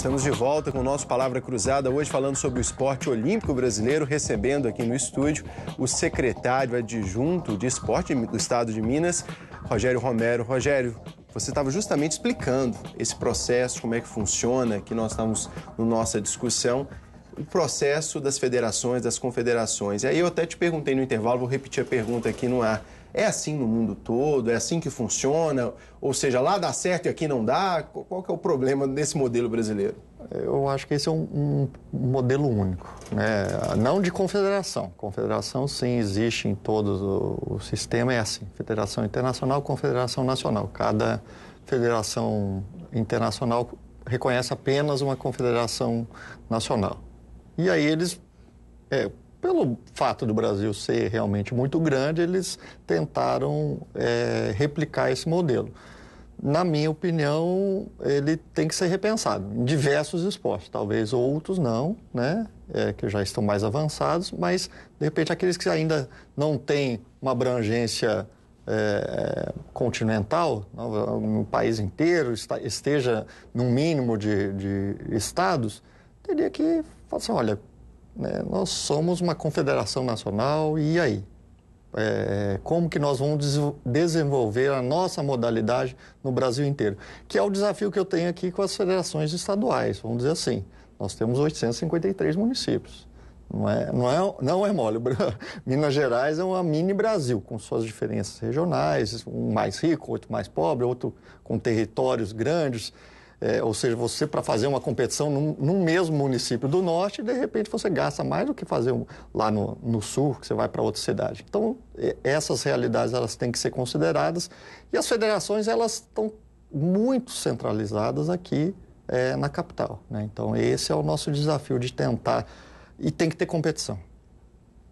Estamos de volta com o nosso Palavra Cruzada, hoje falando sobre o esporte olímpico brasileiro, recebendo aqui no estúdio o secretário adjunto de esporte do estado de Minas, Rogério Romero. Rogério, você estava justamente explicando esse processo, como é que funciona, que nós estamos na no nossa discussão, o processo das federações, das confederações. E aí eu até te perguntei no intervalo, vou repetir a pergunta aqui no ar. É assim no mundo todo? É assim que funciona? Ou seja, lá dá certo e aqui não dá? Qual que é o problema desse modelo brasileiro? Eu acho que esse é um, um modelo único. Né? Não de confederação. Confederação, sim, existe em todo o, o sistema. É assim, federação internacional, confederação nacional. Cada federação internacional reconhece apenas uma confederação nacional. E aí eles... É, pelo fato do Brasil ser realmente muito grande, eles tentaram é, replicar esse modelo. Na minha opinião, ele tem que ser repensado em diversos esportes, talvez outros não, né? É, que já estão mais avançados, mas de repente aqueles que ainda não têm uma abrangência é, continental, no país inteiro, esteja num mínimo de, de estados, teria que falar assim, olha, né, nós somos uma confederação nacional e aí? É, como que nós vamos desenvolver a nossa modalidade no Brasil inteiro? Que é o desafio que eu tenho aqui com as federações estaduais, vamos dizer assim. Nós temos 853 municípios. Não é, não é, não é mole. Minas Gerais é uma mini Brasil, com suas diferenças regionais, um mais rico, outro mais pobre, outro com territórios grandes. É, ou seja, você para fazer uma competição no mesmo município do norte, de repente você gasta mais do que fazer um, lá no, no, sul, que você vai para outra cidade. Então, é, essas realidades elas têm que ser consideradas e as federações elas estão muito centralizadas aqui é, na capital. Né? Então, esse é o nosso desafio de tentar e tem que ter competição.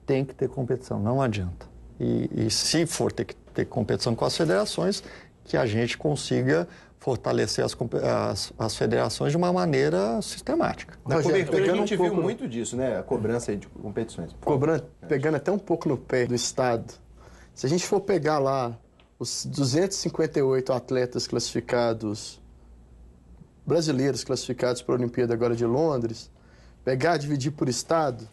Tem que ter competição, não adianta. E, e se for ter que ter competição com as federações, que a gente consiga fortalecer as, as, as, federações de uma maneira sistemática. Na né? Rogério, cobertura a gente um viu muito disso, né? A cobrança de competições. Cobrando, pegando até um pouco no pé do Estado. Se a gente for pegar lá os 258 atletas classificados, brasileiros classificados para a Olimpíada agora de Londres, pegar, dividir por Estado,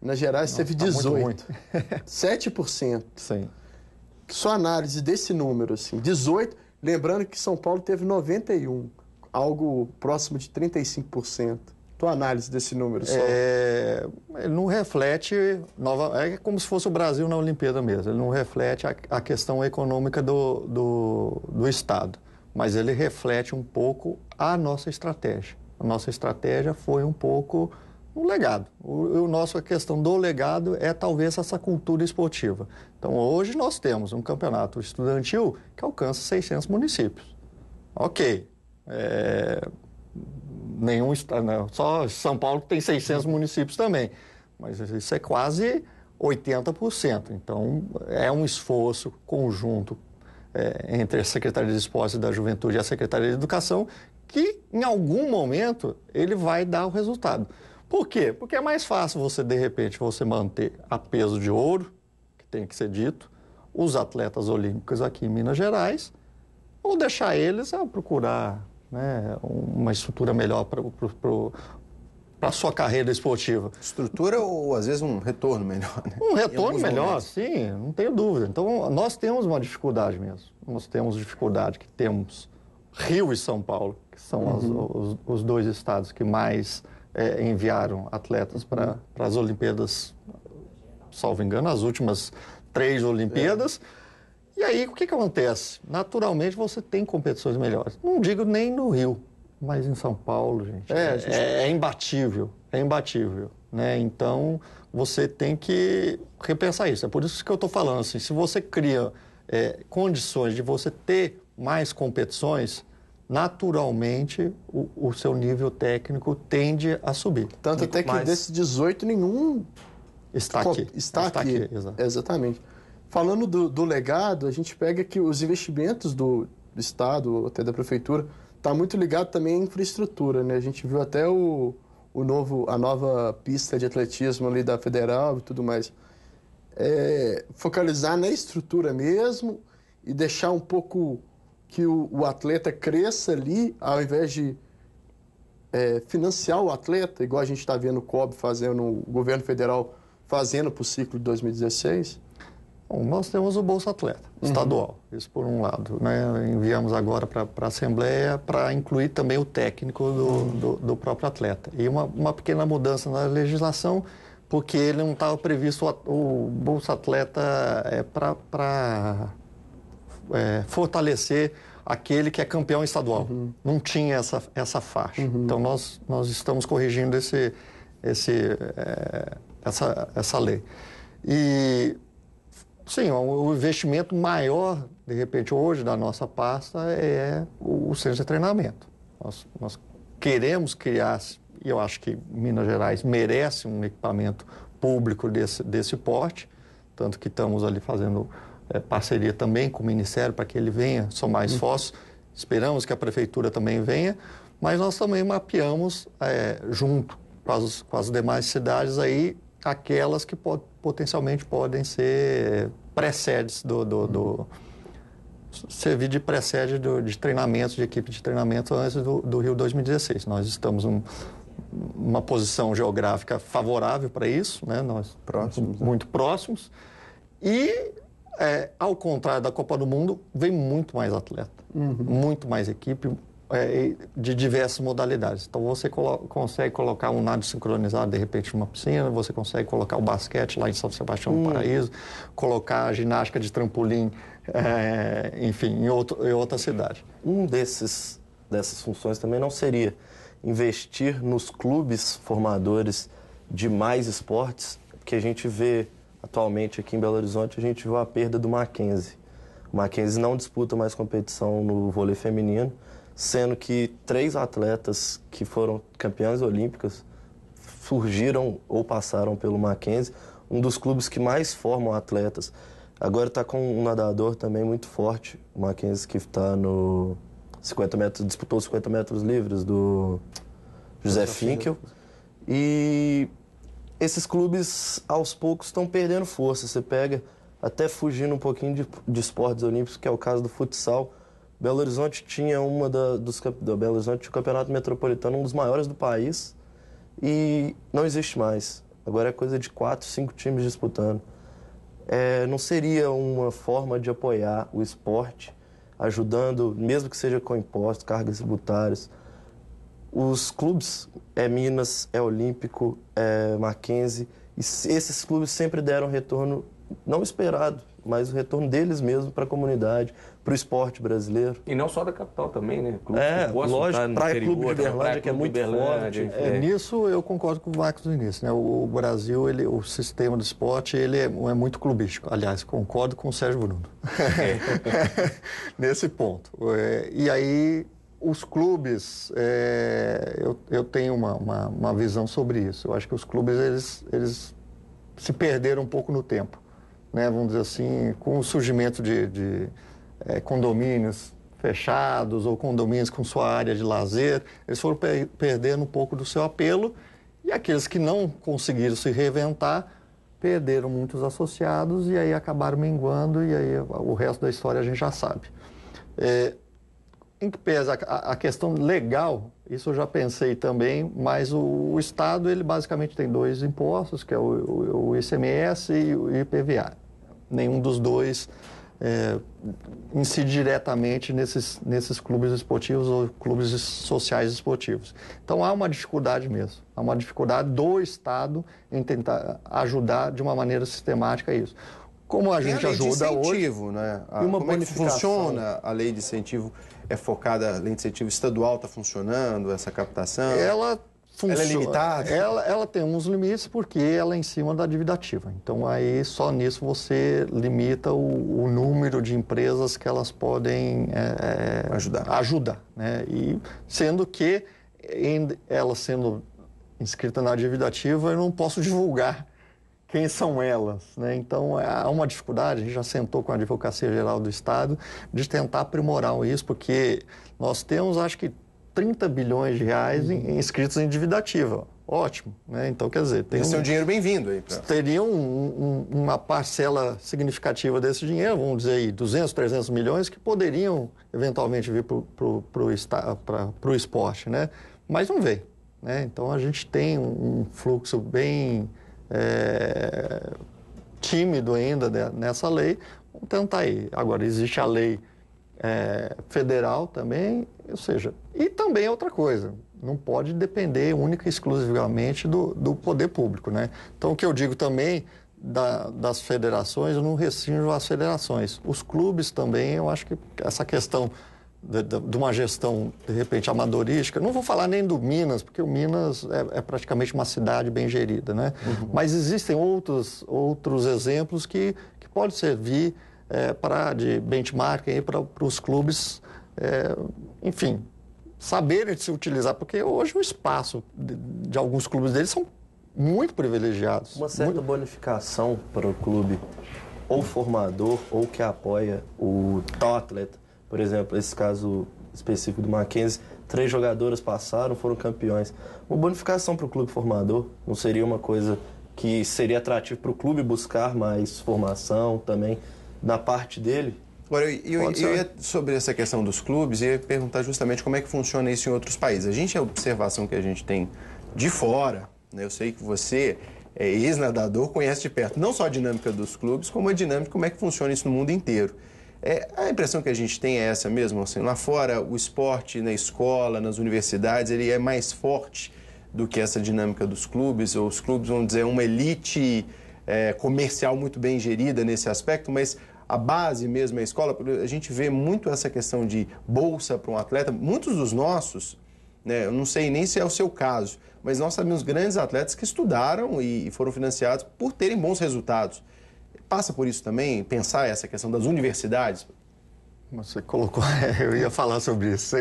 Minas Gerais Não, teve tá 18. Muito, muito. 7%. Sim. Sua análise desse número, assim, 18 Lembrando que São Paulo teve 91, algo próximo de 35%. Tua análise desse número, só. É, ele não reflete, nova, é como se fosse o Brasil na Olimpíada mesmo, ele não reflete a, a questão econômica do, do, do Estado, mas ele reflete um pouco a nossa estratégia. A nossa estratégia foi um pouco um legado. O, o nosso, a questão do legado é talvez essa cultura esportiva. Então, hoje nós temos um campeonato estudantil que alcança 600 municípios. Ok. É... Nenhum não, só São Paulo tem 600 municípios também, mas isso é quase 80%. Então, é um esforço conjunto é, entre a Secretaria de Esportes e da Juventude e a Secretaria de Educação que, em algum momento, ele vai dar o resultado. Por quê? Porque é mais fácil você, de repente, você manter a peso de ouro tem que ser dito, os atletas olímpicos aqui em Minas Gerais, ou deixar eles a ah, procurar né, uma estrutura melhor para para sua carreira esportiva. Estrutura ou às vezes um retorno melhor, né? Um retorno melhor, momentos. sim, não tenho dúvida. Então nós temos uma dificuldade mesmo. Nós temos dificuldade que temos Rio e São Paulo, que são uhum. as, os, os, dois estados que mais é, enviaram atletas para as Olimpíadas salvo engano, as últimas três Olimpíadas. É. E aí, o que, que acontece? Naturalmente, você tem competições melhores. Não digo nem no Rio, mas em São Paulo, gente. É, é, é imbatível, é imbatível. Né? Então, você tem que repensar isso. É por isso que eu estou falando assim, se você cria é, condições de você ter mais competições, naturalmente o, o seu nível técnico tende a subir. Tanto até que mais... desses 18, nenhum está aqui. Está, está aqui. Exatamente. Falando do, do, legado, a gente pega que os investimentos do Estado, até da Prefeitura, está muito ligado também à infraestrutura. Né? A gente viu até o, o novo, a nova pista de atletismo ali da Federal e tudo mais. É, focalizar na estrutura mesmo e deixar um pouco que o, o atleta cresça ali, ao invés de é, financiar o atleta, igual a gente está vendo o COB fazendo, o governo federal fazendo para o ciclo de 2016? Bom, nós temos o Bolsa Atleta uhum. estadual, uhum. isso por um lado. Né? Enviamos agora para a Assembleia para incluir também o técnico do, uhum. do, do, próprio atleta. E uma, uma pequena mudança na legislação, porque ele não estava previsto o, o, Bolsa Atleta é, para é, fortalecer aquele que é campeão estadual. Uhum. Não tinha essa, essa faixa. Uhum. Então nós, nós estamos corrigindo esse. esse é, essa, essa lei. E, sim, é o investimento maior, de repente, hoje da nossa pasta é o, centro de treinamento. Nós, nós queremos criar, e eu acho que Minas Gerais merece um equipamento público desse, desse porte, tanto que estamos ali fazendo é, parceria também com o Ministério para que ele venha somar mais uhum. fósseis, Esperamos que a Prefeitura também venha, mas nós também mapeamos é, junto com as, com as demais cidades aí aquelas que potencialmente podem ser precedes do, do, do, servir de precede de treinamentos, de equipe de treinamento antes do, do Rio 2016. Nós estamos num, uma posição geográfica favorável para isso, né? Nós próximos, né? muito né? próximos. E é, ao contrário da Copa do Mundo, vem muito mais atleta, uhum. muito mais equipe, é, de diversas modalidades. Então você colo consegue colocar um nado sincronizado de repente numa piscina, você consegue colocar o basquete lá em São Sebastião do hum. Paraíso, colocar a ginástica de trampolim, é, enfim, em, outro, em outra cidade. Um desses dessas funções também não seria investir nos clubes formadores de mais esportes, que a gente vê atualmente aqui em Belo Horizonte, a gente viu a perda do Mackenzie. O Mackenzie não disputa mais competição no vôlei feminino sendo que três atletas que foram campeões olímpicos surgiram ou passaram pelo Mackenzie, um dos clubes que mais formam atletas. Agora está com um nadador também muito forte, o Mackenzie que está no 50 metros, disputou os 50 metros livres do José Finkel. E esses clubes aos poucos estão perdendo força. Você pega até fugindo um pouquinho de, de esportes olímpicos, que é o caso do futsal. Belo Horizonte tinha uma da, dos do Belo Horizonte o campeonato metropolitano um dos maiores do país e não existe mais. Agora é coisa de quatro, cinco times disputando. É, não seria uma forma de apoiar o esporte, ajudando, mesmo que seja com impostos, cargas tributárias. Os clubes, é Minas, é Olímpico, é Mackenzie, e esses clubes sempre deram retorno não esperado, mas o retorno deles mesmo para a comunidade, para o esporte brasileiro. E não só da capital também, né? Clubes é, lógico, Praia interior, Clube de né? Uberlândia, que é muito forte. É. nisso eu concordo com o Marcos no início, né? O, o, Brasil, ele, o sistema do esporte, ele é, é muito clubístico. Aliás, concordo com o Sérgio Bruno. Nesse ponto. É, e aí, os clubes, é, eu, eu tenho uma, uma, uma, visão sobre isso. Eu acho que os clubes, eles, eles se perderam um pouco no tempo. Né? Vamos dizer assim, com o surgimento de, de é, condomínios fechados ou condomínios com sua área de lazer, eles foram per perdendo um pouco do seu apelo e aqueles que não conseguiram se reventar perderam muitos associados e aí acabaram minguando e aí o resto da história a gente já sabe. É, em que pesa a, a, questão legal, isso eu já pensei também, mas o, o Estado ele basicamente tem dois impostos, que é o, o, o ICMS e o IPVA. Nenhum dos dois é, incidir diretamente nesses, nesses clubes esportivos ou clubes sociais esportivos. Então há uma dificuldade mesmo, há uma dificuldade do Estado em tentar ajudar de uma maneira sistemática isso. Como a gente a ajuda incentivo, hoje, né? A, uma ah, como é que funciona a lei de incentivo? É focada, a lei de incentivo estadual está funcionando, essa captação? Ela Funciona. Ela é limitada? Ela, ela tem uns limites porque ela é em cima da dívida ativa. Então, aí só nisso você limita o, o número de empresas que elas podem é, é ajudar. ajudar né? e, sendo que, em, ela sendo inscrita na dívida ativa, eu não posso divulgar quem são elas. Né? Então, é, há uma dificuldade, a gente já sentou com a Advocacia Geral do Estado, de tentar aprimorar isso, porque nós temos, acho que, 30 bilhões de reais inscritos em dívida ativa. Ótimo, né? Então, quer dizer... Tem Esse é um, é um dinheiro bem-vindo aí. Pra... Teriam um, um, uma parcela significativa desse dinheiro, vamos dizer aí, 200, 300 milhões, que poderiam eventualmente vir para o esporte, né? Mas não veio, né? Então, a gente tem um fluxo bem é, tímido ainda nessa lei. Vamos tentar tá aí. Agora, existe a lei é, federal também, ou seja, e também é outra coisa, não pode depender única e exclusivamente do, do poder público, né? Então, o que eu digo também da, das federações, eu não restringo as federações. Os clubes também, eu acho que essa questão de, de, de, uma gestão, de repente, amadorística. Não vou falar nem do Minas, porque o Minas é, é praticamente uma cidade bem gerida, né? Uhum. Mas existem outros, outros exemplos que, que podem servir é, para de benchmarking para, para os clubes, é, enfim, saberem se utilizar, porque hoje o espaço de, de alguns clubes deles são muito privilegiados. Uma certa muito... bonificação para o clube, ou formador, ou que apoia o Totlet, por exemplo, esse caso específico do Mackenzie, três jogadoras passaram, foram campeões. Uma bonificação para o clube formador não seria uma coisa que seria atrativo para o clube buscar mais formação também? da parte dele. Agora, eu, eu, eu, ia, sobre essa questão dos clubes, ia perguntar justamente como é que funciona isso em outros países. A gente, a observação que a gente tem de fora, né? eu sei que você é ex-nadador, conhece de perto não só a dinâmica dos clubes, como a dinâmica, como é que funciona isso no mundo inteiro. É, a impressão que a gente tem é essa mesmo, assim, lá fora o esporte na escola, nas universidades, ele é mais forte do que essa dinâmica dos clubes, ou os clubes, vão dizer, é uma elite é, comercial muito bem gerida nesse aspecto, mas a base mesmo é a escola. A gente vê muito essa questão de bolsa para um atleta. Muitos dos nossos, né, eu não sei nem se é o seu caso, mas nós sabemos grandes atletas que estudaram e foram financiados por terem bons resultados. Passa por isso também, pensar essa questão das universidades? Você colocou, é, eu ia falar sobre isso.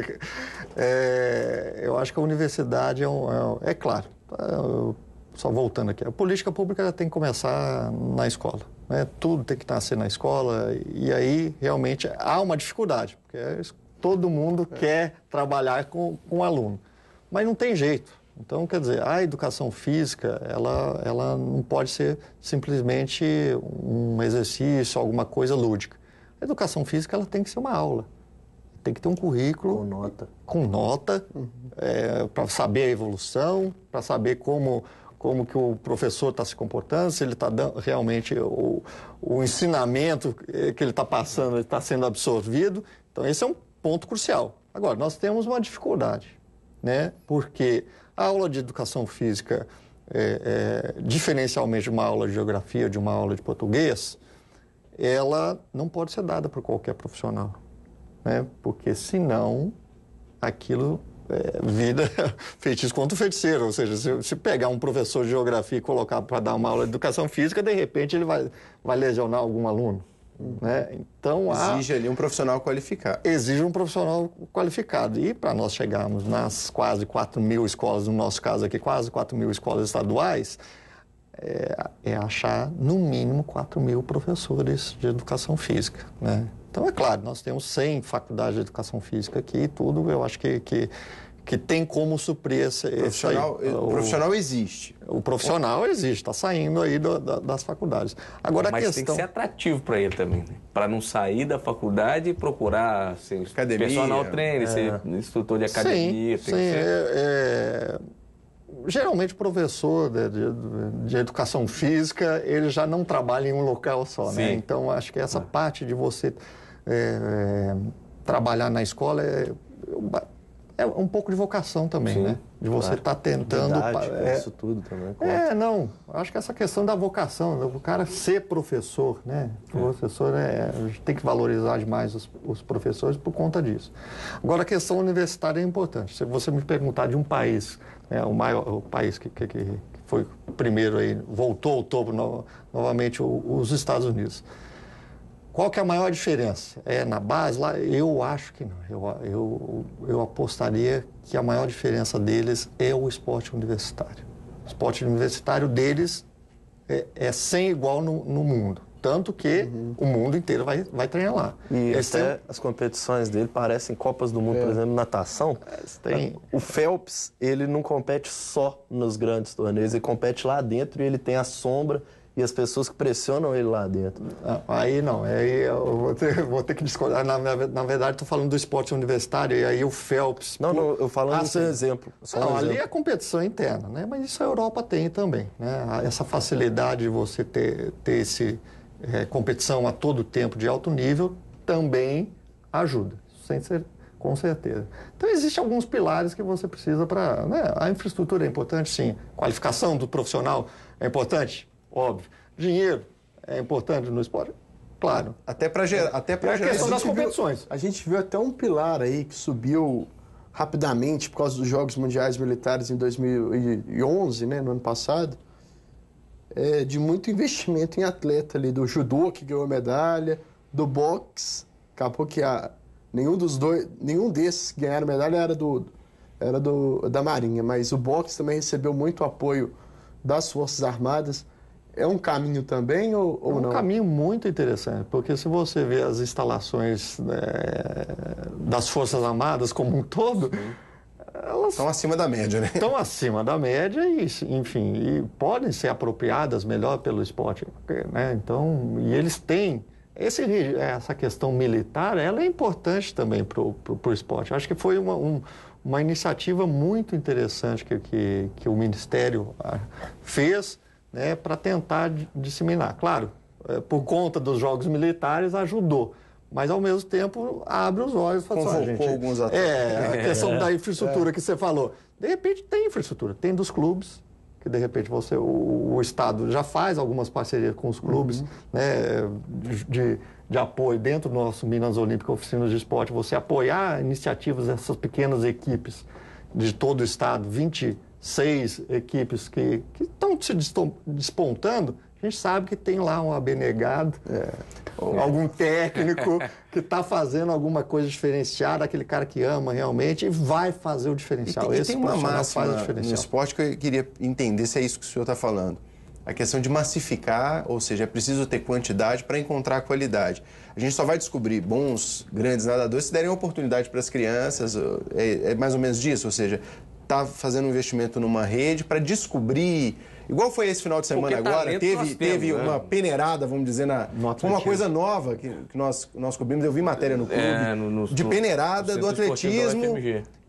É, eu acho que a universidade é, um, é, é claro, é só voltando aqui, a política pública tem que começar na escola. Né? Tudo tem que nascer na escola e aí realmente há uma dificuldade, porque é todo mundo é. quer trabalhar com, com o aluno, mas não tem jeito. Então, quer dizer, a educação física, ela, ela não pode ser simplesmente um exercício, alguma coisa lúdica. A educação física, ela tem que ser uma aula tem que ter um currículo. Com nota. Com nota, uhum. é, para saber a evolução, para saber como como que o professor está se comportando, se ele está dando realmente o, o ensinamento que ele está passando está sendo absorvido. Então, esse é um ponto crucial. Agora, nós temos uma dificuldade, né? porque a aula de educação física, é, é, diferencialmente de uma aula de geografia, de uma aula de português, ela não pode ser dada por qualquer profissional, né? porque senão aquilo é, vida feitiço contra feiticeiro. Ou seja, se, se pegar um professor de geografia e colocar para dar uma aula de educação física, de repente ele vai, vai lesionar algum aluno. Né? Então, exige há, ali um profissional qualificado. Exige um profissional qualificado. E para nós chegarmos nas quase 4 mil escolas, no nosso caso aqui, quase 4 mil escolas estaduais, é, é achar no mínimo 4 mil professores de educação física. Né? Então, é claro, nós temos 100 faculdades de educação física aqui e tudo, eu acho que, que que tem como suprir esse. Profissional, esse aí, eh, o profissional existe. O profissional existe, está saindo aí do, da, das faculdades. Agora Mas a questão... tem que ser atrativo para ele também, né? Para não sair da faculdade e procurar ser academia, personal trainer, é. ser instrutor de academia. Sim, sim ser... é, é... Geralmente, professor de, de, de, educação física, ele já não trabalha em um local só, né? Então, acho que essa ah. parte de você é, é, trabalhar na escola é, é um pouco de vocação também, Sim, né? De claro. você estar tá tentando. é, isso tudo também. É, não. Acho que essa questão da vocação, o cara ser professor, né? É. professor é. A gente tem que valorizar demais os, os, professores por conta disso. Agora, a questão universitária é importante. Se você me perguntar de um país, né, o, maior, o país que, que, que foi primeiro aí, voltou ao topo no, novamente, o, os Estados Unidos. Qual que é a maior diferença? É na base lá? Eu acho que não. Eu, eu, eu apostaria que a maior diferença deles é o esporte universitário. O esporte universitário deles é, é sem igual no, no mundo tanto que uhum. o mundo inteiro vai, vai treinar lá. E Esse até tem... as competições dele parecem Copas do Mundo, é. por exemplo, natação. Tem... O Phelps, ele não compete só nos grandes torneios, ele compete lá dentro e ele tem a sombra e as pessoas que pressionam ele lá dentro. Ah, aí não, aí eu vou ter, vou ter que discordar. Na, na verdade, estou falando do esporte universitário, e aí o Phelps. Não, não, eu falando assim, ah, exemplo. Só não, um ali é competição interna, né? Mas isso a Europa tem também. Né? Ah, essa facilidade de você ter, ter esse, é, competição a todo tempo de alto nível também ajuda. Sem ser com certeza. Então, existem alguns pilares que você precisa para. Né? A infraestrutura é importante, sim. Qualificação do profissional é importante? Óbvio. Dinheiro é importante no esporte? Claro. Até para gerar. É. Até para é a gerar. questão das competições. Viu, a gente viu até um pilar aí que subiu rapidamente por causa dos Jogos Mundiais Militares em 2011, né, no ano passado, é, de muito investimento em atleta ali, do judô que ganhou medalha, do boxe, acabou que a, nenhum dos dois, nenhum desses que ganharam medalha era do era do, da Marinha, mas o boxe também recebeu muito apoio das Forças Armadas. É um caminho também ou, ou é um não? É um caminho muito interessante, porque se você vê as instalações né, das Forças Armadas como um todo, elas estão acima da média, né? Estão acima da média e, enfim, e podem ser apropriadas melhor pelo esporte, né? Então, e eles têm esse, essa questão militar, ela é importante também para o esporte. Acho que foi uma, um, uma iniciativa muito interessante que, que, que o Ministério ah, fez né, para tentar disseminar. Claro, é, por conta dos jogos militares ajudou, mas ao mesmo tempo abre os olhos para ah, assim, gente. alguns atletas. É, a questão é. da infraestrutura é. que você falou. De repente tem infraestrutura, tem dos clubes, que de repente você, o, o Estado já faz algumas parcerias com os clubes uhum. né, de, de apoio dentro do nosso Minas Olímpico Oficinas de Esporte, você apoiar iniciativas dessas pequenas equipes de todo o Estado, 20 seis equipes que estão se despontando, a gente sabe que tem lá um abnegado, é. ou algum técnico que está fazendo alguma coisa diferenciada, aquele cara que ama realmente e vai fazer o diferencial. E tem, Esse e tem uma massa faz o diferencial. no esporte que eu queria entender se é isso que o senhor está falando. A questão de massificar, ou seja, é preciso ter quantidade para encontrar qualidade. A gente só vai descobrir bons, grandes nadadores se derem oportunidade para as crianças, é, é mais ou menos disso, ou seja, está fazendo um investimento numa rede para descobrir. Igual foi esse final de semana Porque agora, teve, teve né? uma peneirada, vamos dizer, na, uma coisa nova que, que, nós, nós cobrimos. Eu vi matéria no é, clube é, no, no, de peneirada no, do atletismo.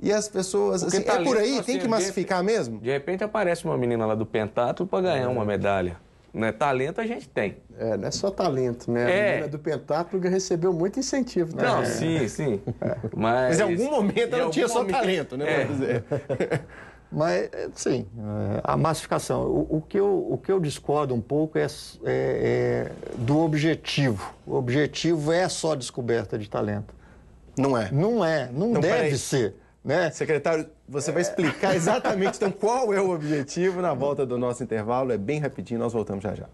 E as pessoas. Assim, é por aí, tem que massificar de, mesmo? De repente aparece uma menina lá do Pentáculo para ganhar é. uma medalha. Né? Talento a gente tem. É, não é só talento, né? É. A do pentáculo recebeu muito incentivo. Né? Não, sim, é. sim. É. Mas... Mas em algum momento ela tinha só talento, né? É. dizer. Mas, é, sim, é, a massificação. O, o, que eu, o que eu discordo um pouco é, é, do objetivo. O objetivo é só descoberta de talento. Não é? Não é, não, não deve ser. Né? Secretário, você é. vai explicar exatamente então qual é o objetivo na volta do nosso intervalo. É bem rapidinho, nós voltamos já já.